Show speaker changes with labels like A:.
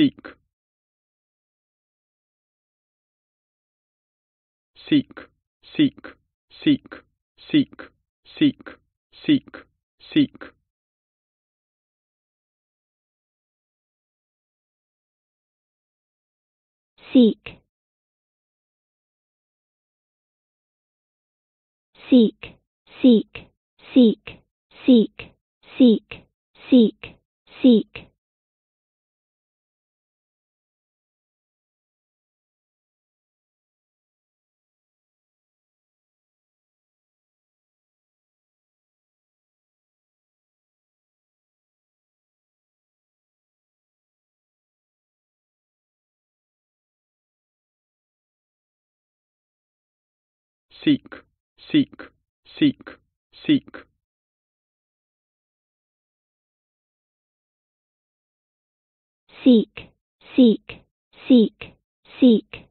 A: seek seek seek seek seek seek seek seek seek seek seek seek seek seek seek seek seek, seek, seek, seek. Seek, seek, seek, seek.